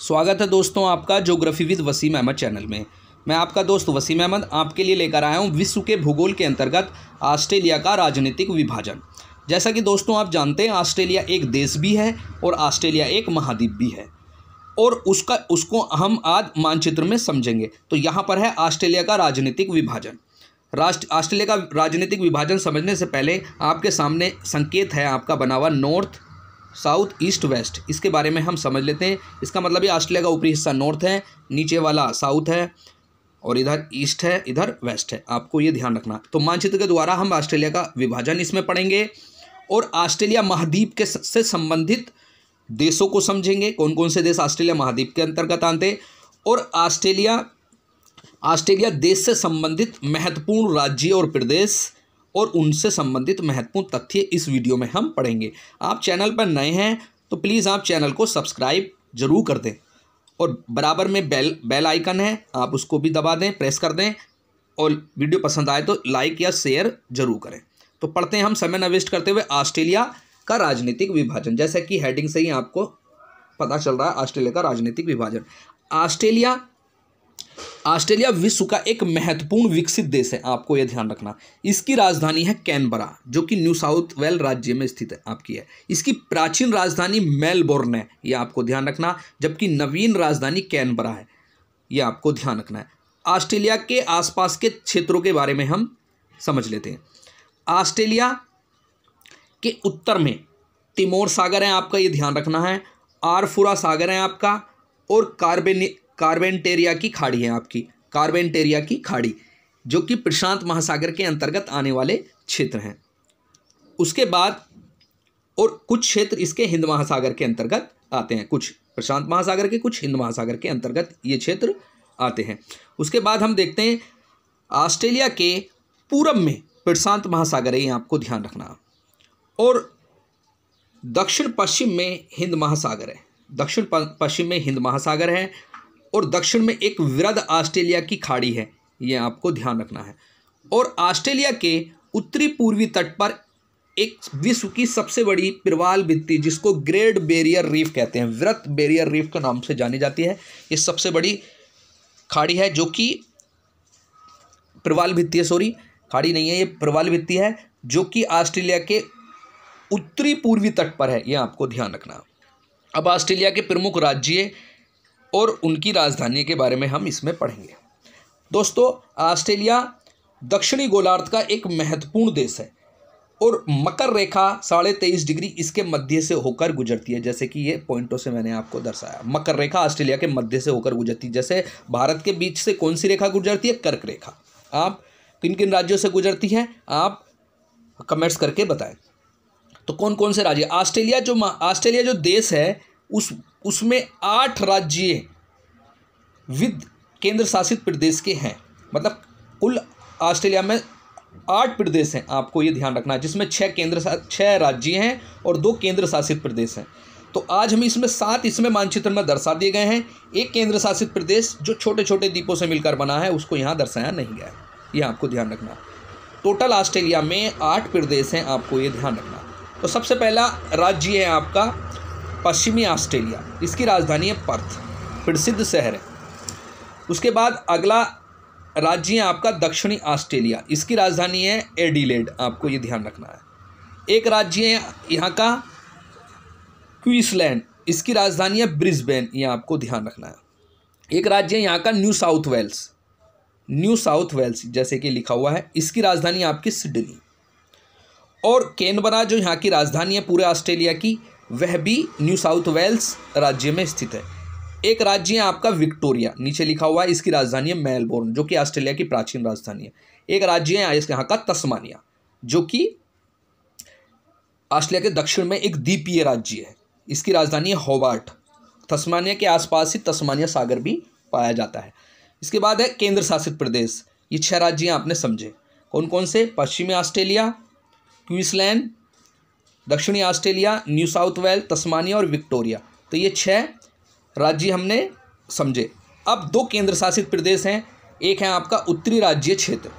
स्वागत है दोस्तों आपका geography with Wasim Ahmad channel में मैं आपका दोस्त वसीम अहमद आपके लिए लेकर आया हूँ विश्व के भूगोल के अंतर्गत ऑस्ट्रेलिया का राजनीतिक विभाजन जैसा कि दोस्तों आप जानते हैं ऑस्ट्रेलिया एक देश भी है और ऑस्ट्रेलिया एक महाद्वीप भी है और उसका उसको हम आज मानचित्र में समझेंगे तो यहाँ पर है ऑस्ट्रेलिया का राजनीतिक विभाजन राष्ट्र ऑस्ट्रेलिया का राजनीतिक विभाजन समझने से पहले आपके सामने संकेत है आपका बना हुआ नॉर्थ साउथ ईस्ट वेस्ट इसके बारे में हम समझ लेते हैं इसका मतलब ये ऑस्ट्रेलिया का ऊपरी हिस्सा नॉर्थ है नीचे वाला साउथ है और इधर ईस्ट है इधर वेस्ट है आपको ये ध्यान रखना तो मानचित्र के द्वारा हम ऑस्ट्रेलिया का विभाजन इसमें पढ़ेंगे और ऑस्ट्रेलिया महाद्वीप के से संबंधित देशों को समझेंगे कौन कौन से देश ऑस्ट्रेलिया महाद्वीप के अंतर्गत आते और ऑस्ट्रेलिया ऑस्ट्रेलिया देश से संबंधित महत्वपूर्ण राज्य और प्रदेश और उनसे संबंधित महत्वपूर्ण तथ्य इस वीडियो में हम पढ़ेंगे आप चैनल पर नए हैं तो प्लीज़ आप चैनल को सब्सक्राइब जरूर कर दें और बराबर में बेल बेल आइकन है आप उसको भी दबा दें प्रेस कर दें और वीडियो पसंद आए तो लाइक या शेयर जरूर करें तो पढ़ते हैं हम समय न वेस्ट करते हुए ऑस्ट्रेलिया का राजनीतिक विभाजन जैसा कि हेडिंग से ही आपको पता चल रहा है ऑस्ट्रेलिया का राजनीतिक विभाजन ऑस्ट्रेलिया ऑस्ट्रेलिया विश्व का एक महत्वपूर्ण विकसित देश है आपको यह ध्यान रखना इसकी राजधानी है कैनबरा जो कि न्यू साउथ वेल राज्य में स्थित है आपकी है इसकी प्राचीन राजधानी मेलबोर्न है यह आपको ध्यान रखना जबकि नवीन राजधानी कैनबरा है यह आपको ध्यान रखना है ऑस्ट्रेलिया के आसपास के क्षेत्रों के बारे में हम समझ लेते हैं ऑस्ट्रेलिया के उत्तर में तिमोर सागर है आपका ये ध्यान रखना है आरफुरा सागर है आपका और कार्बेनी कार्बेंटेरिया की खाड़ी है आपकी कार्बेंटेरिया की खाड़ी जो कि प्रशांत महासागर के अंतर्गत आने वाले क्षेत्र हैं उसके बाद और कुछ क्षेत्र इसके हिंद महासागर के अंतर्गत आते हैं कुछ प्रशांत महासागर के कुछ हिंद महासागर के अंतर्गत ये क्षेत्र आते हैं उसके बाद हम देखते हैं ऑस्ट्रेलिया के पूरब में प्रशांत महासागर है ये आपको ध्यान रखना और दक्षिण पश्चिम में हिंद महासागर है दक्षिण पश्चिम में हिंद महासागर है और दक्षिण में एक वृद्ध ऑस्ट्रेलिया की खाड़ी है ये आपको ध्यान रखना है और ऑस्ट्रेलिया के उत्तरी पूर्वी तट पर एक विश्व की सबसे बड़ी प्रवाल भित्ती जिसको ग्रेट बेरियर रीफ कहते हैं व्रत बेरियर रीफ के नाम से जानी जाती है ये सबसे बड़ी खाड़ी है जो कि प्रवाल भित्ति है सॉरी खाड़ी नहीं है ये प्रवाल भित्ती है जो कि ऑस्ट्रेलिया के उत्तरी पूर्वी तट पर है यह आपको ध्यान रखना अब ऑस्ट्रेलिया के प्रमुख राज्य और उनकी राजधानी के बारे में हम इसमें पढ़ेंगे दोस्तों ऑस्ट्रेलिया दक्षिणी गोलार्ध का एक महत्वपूर्ण देश है और मकर रेखा साढ़े तेईस डिग्री इसके मध्य से होकर गुजरती है जैसे कि ये पॉइंटों से मैंने आपको दर्शाया मकर रेखा ऑस्ट्रेलिया के मध्य से होकर गुजरती है जैसे भारत के बीच से कौन सी रेखा गुजरती है कर्क रेखा आप किन किन राज्यों से गुजरती है आप कमेंट्स करके बताएं तो कौन कौन से राज्य ऑस्ट्रेलिया जो ऑस्ट्रेलिया जो देश है उस उसमें आठ राज्य विद केंद्र शासित प्रदेश के हैं मतलब कुल ऑस्ट्रेलिया में आठ प्रदेश हैं आपको ये ध्यान रखना है जिसमें छः केंद्र छः राज्य हैं और दो केंद्र शासित प्रदेश हैं तो आज हम इसमें सात इसमें मानचित्र में दर्शा दिए गए हैं एक केंद्र शासित प्रदेश जो छोटे छोटे द्वीपों से मिलकर बना है उसको यहाँ दर्शाया नहीं गया है ये आपको ध्यान रखना टोटल ऑस्ट्रेलिया में आठ प्रदेश हैं आपको ये ध्यान रखना तो सबसे पहला राज्य है आपका पश्चिमी ऑस्ट्रेलिया इसकी राजधानी है पर्थ प्रसिद्ध शहर है उसके बाद अगला राज्य है आपका दक्षिणी ऑस्ट्रेलिया इसकी राजधानी है एडिलेड आपको ये ध्यान रखना है एक राज्य है यहाँ का क्वींसलैंड इसकी राजधानी है ब्रिस्बेन ये आपको ध्यान रखना है एक राज्य है यहाँ का New South Wales New South Wales जैसे कि लिखा हुआ है इसकी राजधानी आपकी सिडनी और कैनबरा जो यहाँ की राजधानी है पूरे ऑस्ट्रेलिया की वह भी न्यू साउथ वेल्स राज्य में स्थित है एक राज्य है आपका विक्टोरिया नीचे लिखा हुआ है इसकी राजधानी है मेलबोर्न जो कि ऑस्ट्रेलिया की प्राचीन राजधानी है एक राज्य है इसके यहाँ का तस्मानिया जो कि ऑस्ट्रेलिया के दक्षिण में एक द्वीपीय राज्य है इसकी राजधानी है होबार्ट तस्मानिया के आसपास ही तस्मानिया सागर भी पाया जाता है इसके बाद है केंद्र शासित प्रदेश ये छह राज्य आपने समझे कौन कौन से पश्चिमी ऑस्ट्रेलिया क्यूसलैंड दक्षिणी Australia New South Wales Tasmania और विक्टोरिया तो ये छः राज्य हमने समझे अब दो केंद्र शासित प्रदेश हैं एक है आपका उत्तरी राज्य क्षेत्र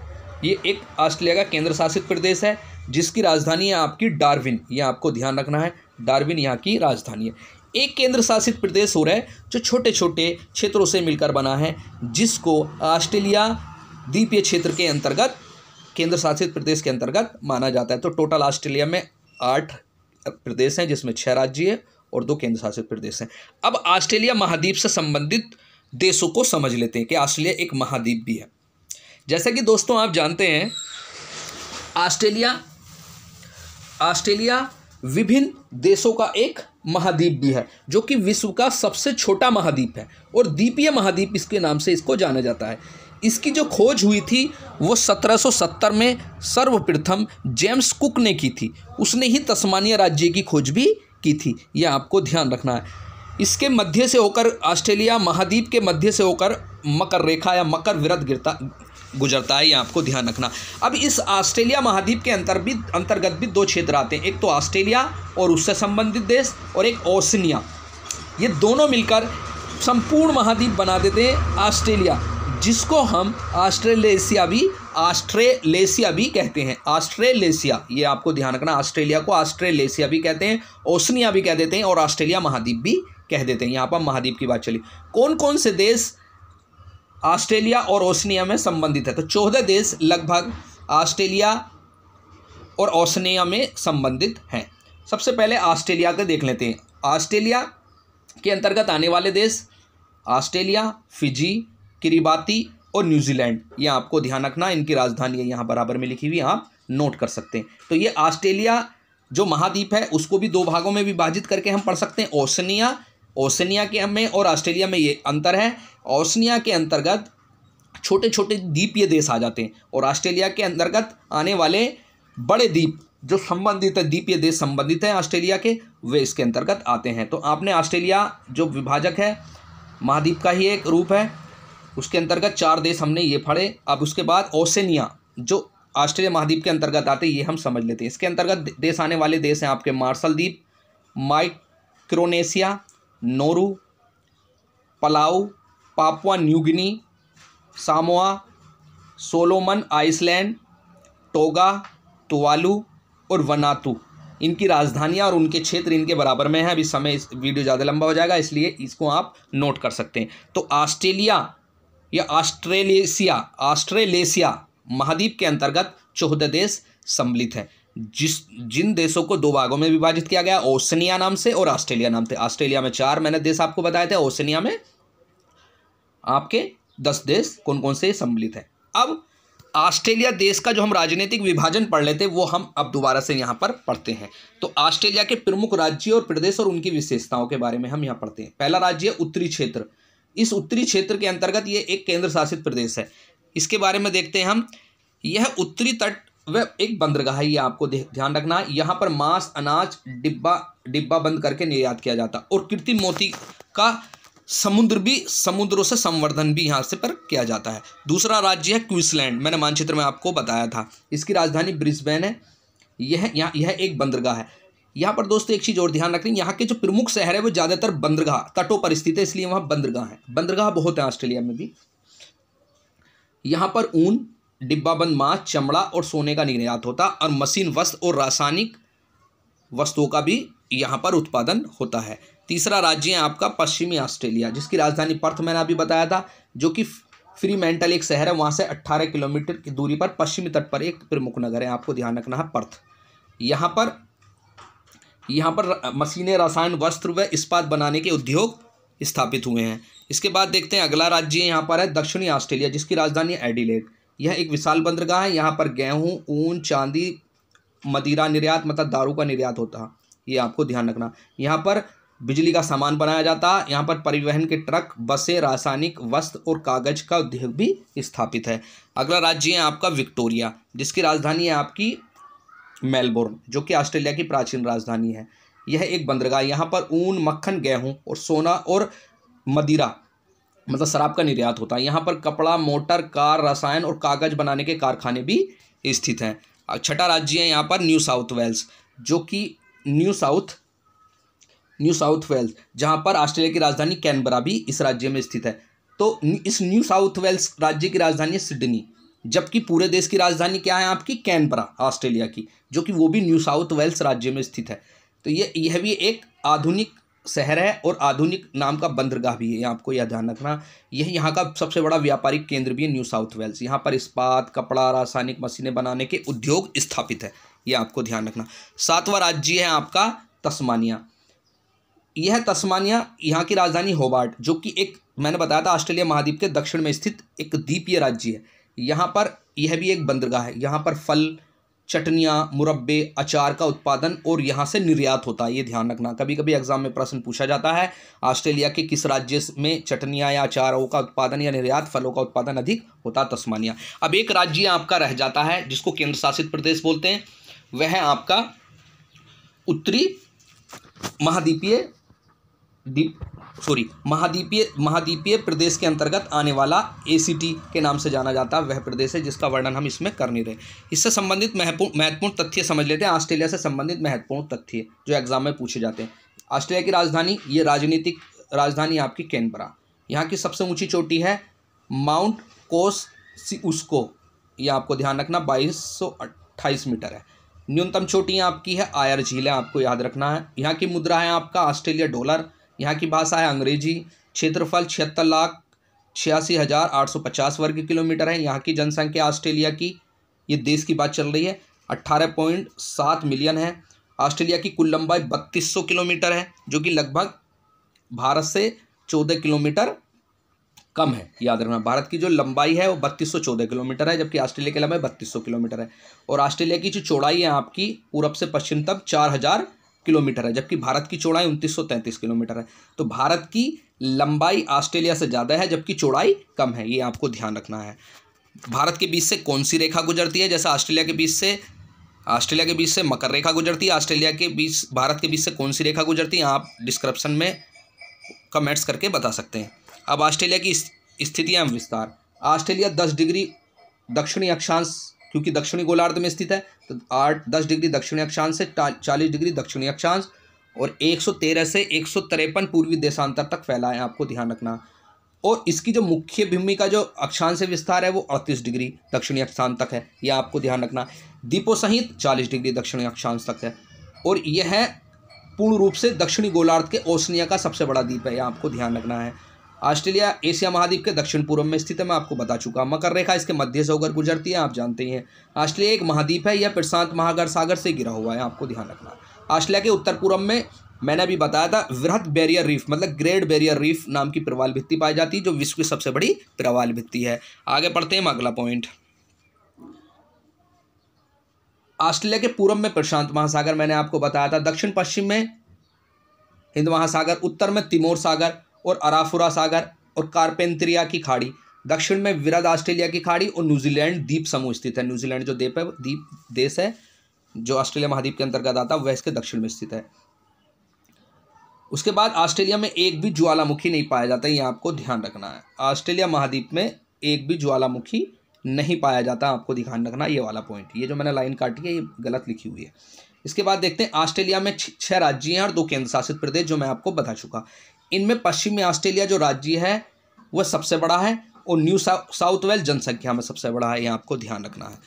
ये एक ऑस्ट्रेलिया का केंद्र शासित प्रदेश है जिसकी राजधानी है आपकी डार्विन ये आपको ध्यान रखना है डार्विन यहाँ की राजधानी है एक केंद्र शासित प्रदेश हो रहा है जो छोटे छोटे क्षेत्रों से मिलकर बना है जिसको ऑस्ट्रेलिया द्वीपीय क्षेत्र के अंतर्गत केंद्र शासित प्रदेश के अंतर्गत माना जाता है तो टोटल ऑस्ट्रेलिया में आठ प्रदेश हैं जिसमें छह राज्य हैं और दो केंद्र शासित प्रदेश हैं अब ऑस्ट्रेलिया महाद्वीप से संबंधित देशों को समझ लेते हैं कि ऑस्ट्रेलिया एक महाद्वीप भी है जैसा कि दोस्तों आप जानते हैं ऑस्ट्रेलिया ऑस्ट्रेलिया विभिन्न देशों का एक महाद्वीप भी है जो कि विश्व का सबसे छोटा महाद्वीप है और द्वीपीय महाद्वीप इसके नाम से इसको जाना जाता है इसकी जो खोज हुई थी वो 1770 में सर्वप्रथम जेम्स कुक ने की थी उसने ही तस्मानिया राज्य की खोज भी की थी यह आपको ध्यान रखना है इसके मध्य से होकर ऑस्ट्रेलिया महाद्वीप के मध्य से होकर मकर रेखा या मकर विरत गिरता गुजरता है ये आपको ध्यान रखना अब इस ऑस्ट्रेलिया महाद्वीप के अंतर भी अंतर्गत भी दो क्षेत्र आते हैं एक तो ऑस्ट्रेलिया और उससे संबंधित देश और एक ओसनिया ये दोनों मिलकर संपूर्ण महाद्वीप बना देते हैं ऑस्ट्रेलिया जिसको हम ऑस्ट्रेलेशिया भी ऑस्ट्रेलेशिया भी कहते हैं ऑस्ट्रेलेशिया ये आपको ध्यान रखना ऑस्ट्रेलिया को ऑस्ट्रेलेशिया भी कहते हैं ओसनिया भी कह देते हैं और ऑस्ट्रेलिया महाद्वीप भी कह देते हैं यहाँ पर महाद्वीप की बात चली कौन कौन से देश ऑस्ट्रेलिया और ओसनिया में संबंधित है तो चौदह देश लगभग ऑस्ट्रेलिया और ओसनिया में संबंधित हैं सबसे पहले ऑस्ट्रेलिया का देख लेते हैं ऑस्ट्रेलिया के अंतर्गत आने वाले देश ऑस्ट्रेलिया फिजी किरीबाती और न्यूजीलैंड ये आपको ध्यान रखना इनकी राजधानी है यहाँ बराबर में लिखी हुई आप नोट कर सकते हैं तो ये ऑस्ट्रेलिया जो महाद्वीप है उसको भी दो भागों में विभाजित करके हम पढ़ सकते हैं ओसनिया ओसनिया के में और ऑस्ट्रेलिया में ये अंतर है ओसनिया के अंतर्गत छोटे छोटे द्वीप ये देश आ जाते हैं और ऑस्ट्रेलिया के अंतर्गत आने वाले बड़े द्वीप जो संबंधित है द्वीप ये देश संबंधित है ऑस्ट्रेलिया के वे इसके अंतर्गत आते हैं तो आपने ऑस्ट्रेलिया जो विभाजक है महाद्वीप का ही एक रूप है उसके अंतर्गत चार देश हमने ये पढ़े अब उसके बाद ओसेनिया जो ऑस्ट्रेलिया महाद्वीप के अंतर्गत आते ये हम समझ लेते हैं इसके अंतर्गत देश आने वाले देश हैं आपके मार्शल द्वीप Micronesia Nauru Palau Papua New Guinea Samoa Solomon island Tonga Tuvalu और वनातू इनकी राजधानियाँ और उनके क्षेत्र इनके बराबर में है अभी समय इस वीडियो ज़्यादा लंबा हो जाएगा इसलिए इसको आप नोट कर सकते हैं तो ऑस्ट्रेलिया यह ऑस्ट्रेलेशिया ऑस्ट्रेलेशिया महाद्वीप के अंतर्गत चौदह देश सम्मिलित है जिस जिन देशों को दो भागों में विभाजित किया गया ओसनिया नाम से और ऑस्ट्रेलिया नाम से ऑस्ट्रेलिया में चार मैंने देश आपको बताए थे ओसनिया में आपके दस देश कौन कौन से सम्मिलित है अब ऑस्ट्रेलिया देश का जो हम राजनीतिक विभाजन पढ़ लेते वो हम अब दोबारा से यहाँ पर पढ़ते हैं तो ऑस्ट्रेलिया के प्रमुख राज्य और प्रदेश और उनकी विशेषताओं के बारे में हम यहाँ पढ़ते हैं पहला राज्य है उत्तरी क्षेत्र इस उत्तरी क्षेत्र के अंतर्गत ये एक केंद्र शासित प्रदेश है इसके बारे में देखते हैं हम यह उत्तरी तट वह एक बंदरगाह है ये आपको ध्यान रखना है यहाँ पर मांस अनाज डिब्बा डिब्बा बंद करके निर्यात किया जाता और कृत्रिम मोती का समुद्र भी समुद्रों से संवर्धन भी यहाँ से पर किया जाता है दूसरा राज्य है क्विसलैंड मैंने मानचित्र में आपको बताया था इसकी राजधानी ब्रिस्बेन है यह यहाँ यह एक बंदरगाह है यहाँ पर दोस्तों एक चीज़ और ध्यान रखें यहाँ के जो प्रमुख शहर है वो ज़्यादातर बंदरगाह तटों पर स्थित है इसलिए वहाँ बंदरगाह है बंदरगाह बहुत है ऑस्ट्रेलिया में भी यहाँ पर ऊन डिब्बाबंद मांस चमड़ा और सोने का निर्यात होता और मशीन वस्त्र और रासायनिक वस्तुओं का भी यहाँ पर उत्पादन होता है तीसरा राज्य है आपका पश्चिमी ऑस्ट्रेलिया जिसकी राजधानी पर्थ मैंने अभी बताया था जो कि फ्री मेंटल एक शहर है वहाँ से 18 किलोमीटर की दूरी पर पश्चिमी तट पर एक प्रमुख नगर है आपको ध्यान रखना है पर्थ यहाँ पर यहाँ पर मशीनें रसायन वस्त्र व इस्पात बनाने के उद्योग स्थापित हुए हैं इसके बाद देखते हैं अगला राज्य यहाँ पर है दक्षिणी ऑस्ट्रेलिया जिसकी राजधानी एडिलेड यह एक विशाल बंदरगाह है यहाँ पर गेहूँ ऊन चांदी मदिरा निर्यात मतलब दारू का निर्यात होता है ये आपको ध्यान रखना यहाँ पर बिजली का सामान बनाया जाता है यहाँ पर परिवहन के ट्रक बसें रासायनिक वस्त्र और कागज का उद्योग भी स्थापित है अगला राज्य है आपका विक्टोरिया जिसकी राजधानी है आपकी मेलबोर्न जो कि ऑस्ट्रेलिया की प्राचीन राजधानी है यह एक बंदरगाह यहाँ पर ऊन मक्खन गेहूँ और सोना और मदिरा मतलब शराब का निर्यात होता है यहाँ पर कपड़ा मोटर कार रसायन और कागज बनाने के कारखाने भी स्थित हैं छठा राज्य है यहाँ पर न्यू साउथ वेल्स जो कि New South New South Wales जहाँ पर ऑस्ट्रेलिया की राजधानी कैनबरा भी इस राज्य में स्थित है तो इस न्यू साउथ वेल्स राज्य की राजधानी है सिडनी जबकि पूरे देश की राजधानी क्या है आपकी कैनबरा ऑस्ट्रेलिया की जो कि वो भी न्यू साउथ वेल्स राज्य में स्थित है तो ये यह भी एक आधुनिक शहर है और आधुनिक नाम का बंदरगाह भी है आपको यह ध्यान रखना यह यहाँ का सबसे बड़ा व्यापारिक केंद्र भी है न्यू साउथ वेल्स यहाँ पर इस्पात कपड़ा रासायनिक मशीनें बनाने के उद्योग स्थापित है यह आपको ध्यान रखना सातवां राज्य है आपका तस्मानिया यह तस्मानिया यहाँ की राजधानी होबार्ट जो कि एक मैंने बताया था ऑस्ट्रेलिया महाद्वीप के दक्षिण में स्थित एक द्वीपीय राज्य है यहाँ पर यह भी एक बंदरगाह है यहाँ पर फल चटनियाँ मुरब्बे अचार का उत्पादन और यहाँ से निर्यात होता है ये ध्यान रखना कभी कभी एग्जाम में प्रश्न पूछा जाता है ऑस्ट्रेलिया के किस राज्य में चटनियाँ या अचारों का उत्पादन या निर्यात फलों का उत्पादन अधिक होता है तस्मानिया अब एक राज्य आपका रह जाता है जिसको केंद्र शासित प्रदेश बोलते हैं वह आपका उत्तरी महाद्वीपीय दीप सॉरी महाद्वीपीय महाद्वीपीय प्रदेश के अंतर्गत आने वाला एसीटी के नाम से जाना जाता है वह प्रदेश है जिसका वर्णन हम इसमें कर नहीं रहे इससे संबंधित महत्वपूर्ण महत्वपूर्ण तथ्य समझ लेते हैं ऑस्ट्रेलिया से संबंधित महत्वपूर्ण तथ्य जो एग्जाम में पूछे जाते हैं ऑस्ट्रेलिया की राजधानी ये राजनीतिक राजधानी आपकी कैनबरा यहाँ की सबसे ऊँची चोटी है माउंट कोस उसको ये आपको ध्यान रखना बाईस मीटर है न्यूनतम चोटियाँ आपकी है आयर झील है आपको याद रखना है यहाँ की मुद्रा है आपका ऑस्ट्रेलिया डॉलर यहाँ की भाषा है अंग्रेजी क्षेत्रफल छिहत्तर लाख छियासी हज़ार आठ सौ पचास वर्ग किलोमीटर है यहाँ की जनसंख्या ऑस्ट्रेलिया की ये देश की बात चल रही है अट्ठारह पॉइंट सात मिलियन है ऑस्ट्रेलिया की कुल लंबाई बत्तीस सौ किलोमीटर है जो कि लगभग भारत से चौदह किलोमीटर कम है याद रखना भारत की जो लंबाई है वो बत्तीस सौ चौदह किलोमीटर है जबकि ऑस्ट्रेलिया की लंबाई बत्तीस सौ किलोमीटर है और ऑस्ट्रेलिया की जो चौड़ाई है आपकी पूरब से पश्चिम तक चार हज़ार किलोमीटर है जबकि भारत की चौड़ाई उनतीस किलोमीटर है तो भारत की लंबाई ऑस्ट्रेलिया से ज़्यादा है जबकि चौड़ाई कम है ये आपको ध्यान रखना है भारत के बीच से कौन सी रेखा गुजरती है जैसे ऑस्ट्रेलिया के बीच से ऑस्ट्रेलिया के बीच से मकर रेखा गुजरती है ऑस्ट्रेलिया के बीच भारत के बीच से कौन सी रेखा गुजरती है आप डिस्क्रिप्शन में कमेंट्स करके बता सकते हैं अब ऑस्ट्रेलिया की स्थितियाँ विस्तार ऑस्ट्रेलिया दस डिग्री दक्षिणी अक्षांश क्योंकि दक्षिणी गोलार्ध में स्थित है तो आठ दस डिग्री दक्षिणी अक्षांश से चालीस डिग्री दक्षिणी अक्षांश और 113 से एक पूर्वी देशांतर तक फैला है आपको ध्यान रखना और इसकी जो मुख्य भूमि का जो अक्षांश विस्तार है वो अड़तीस डिग्री दक्षिणी अक्षांश तक है यह आपको ध्यान रखना दीपों सहित चालीस डिग्री दक्षिणी अक्षांश तक है और यह पूर्ण रूप से दक्षिणी गोलार्ध के ओसनिया का सबसे बड़ा द्वीप है यह आपको ध्यान रखना है ऑस्ट्रेलिया एशिया महाद्वीप के दक्षिण पूर्व में स्थित है मैं आपको बता चुका हूँ मकर रेखा इसके मध्य से होकर गुजरती है आप जानते हैं ऑस्ट्रेलिया एक महाद्वीप है यह प्रशांत महागर सागर से गिरा हुआ है आपको ध्यान रखना ऑस्ट्रेलिया के उत्तर पूर्व में मैंने अभी बताया था वृहत बैरियर रीफ मतलब ग्रेट बैरियर रीफ नाम की प्रवाल भित्ति पाई जाती है जो विश्व की सबसे बड़ी प्रवाल भित्ति है आगे पढ़ते हैं अगला पॉइंट ऑस्ट्रेलिया के पूर्व में प्रशांत महासागर मैंने आपको बताया था दक्षिण पश्चिम में हिंद महासागर उत्तर में तिमोर सागर और अराफुरा सागर और कारपेंत्रिया की खाड़ी दक्षिण में विराद ऑस्ट्रेलिया की खाड़ी और न्यूजीलैंड द्वीप समूह स्थित है न्यूजीलैंड जो द्वीप है द्वीप देश है जो ऑस्ट्रेलिया महाद्वीप के अंतर्गत आता है वह इसके दक्षिण में स्थित है उसके बाद ऑस्ट्रेलिया में एक भी ज्वालामुखी नहीं पाया जाता ये आपको ध्यान रखना है ऑस्ट्रेलिया महाद्वीप में एक भी ज्वालामुखी नहीं पाया जाता आपको ध्यान रखना ये वाला पॉइंट ये जो मैंने लाइन काटी है ये गलत लिखी हुई है इसके बाद देखते हैं ऑस्ट्रेलिया में छः राज्य हैं और दो केंद्र शासित प्रदेश जो मैं आपको बता चुका इनमें पश्चिमी ऑस्ट्रेलिया जो राज्य है वह सबसे बड़ा है और न्यू साउथ वेल्स जनसंख्या में सबसे बड़ा है यहाँ आपको ध्यान रखना है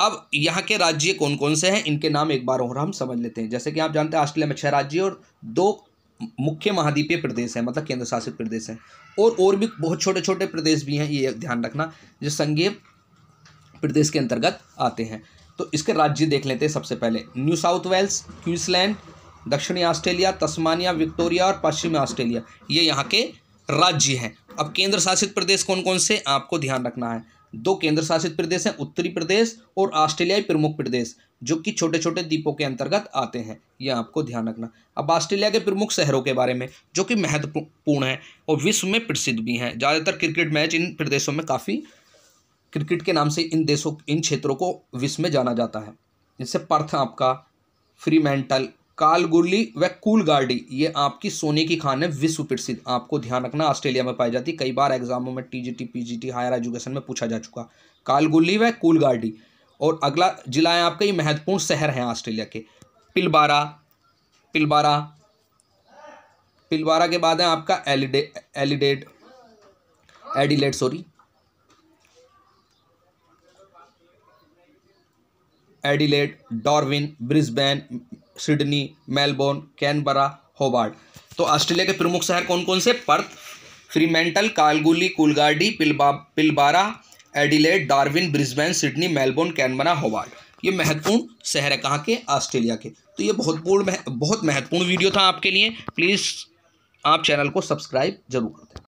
अब यहाँ के राज्य कौन कौन से हैं इनके नाम एक बार और हम समझ लेते हैं जैसे कि आप जानते हैं ऑस्ट्रेलिया में छः राज्य और दो मुख्य महाद्वीपीय प्रदेश हैं मतलब केंद्र शासित प्रदेश हैं और और भी बहुत छोटे छोटे प्रदेश भी हैं ये ध्यान रखना जो संघीय प्रदेश के अंतर्गत आते हैं तो इसके राज्य देख लेते हैं सबसे पहले न्यू साउथ वेल्स क्वींसलैंड दक्षिणी ऑस्ट्रेलिया तस्मानिया विक्टोरिया और पश्चिमी ऑस्ट्रेलिया ये यहाँ के राज्य हैं अब केंद्र शासित प्रदेश कौन कौन से आपको ध्यान रखना है दो केंद्र शासित प्रदेश हैं उत्तरी प्रदेश और ऑस्ट्रेलियाई प्रमुख प्रदेश जो कि छोटे छोटे द्वीपों के अंतर्गत आते हैं यह आपको ध्यान रखना अब ऑस्ट्रेलिया के प्रमुख शहरों के बारे में जो कि महत्वपूर्ण है और विश्व में प्रसिद्ध भी हैं ज़्यादातर क्रिकेट मैच इन प्रदेशों में काफ़ी क्रिकेट के नाम से इन देशों इन क्षेत्रों को विश्व में जाना जाता है जैसे पर्थ आपका फ्रीमेंटल कालगुरली व गार्डी ये आपकी सोने की खान है विश्व प्रसिद्ध आपको ध्यान रखना ऑस्ट्रेलिया में पाई जाती कई बार एग्जामों में टीजीटी पीजीटी हायर एजुकेशन में पूछा जा चुका कालगुरली व गार्डी और अगला जिला है आपका ये महत्वपूर्ण शहर है ऑस्ट्रेलिया के पिलबारा पिलबारा पिलबारा के बाद है आपका एलिडे एलिडेड Adelaide sorry Adelaide Darwin Brisbane Sydney Melbourne Canberra Hobart तो ऑस्ट्रेलिया के प्रमुख शहर कौन कौन से Perth Fremantle Kalgoorlie Kalgoorlie Pilbara Pilbara Adelaide Darwin Brisbane Sydney Melbourne Canberra Hobart ये महत्वपूर्ण शहर है कहाँ के ऑस्ट्रेलिया के तो ये बहुत पूर्ण बहुत महत्वपूर्ण वीडियो था आपके लिए प्लीज़ आप चैनल को सब्सक्राइब जरूर कर दें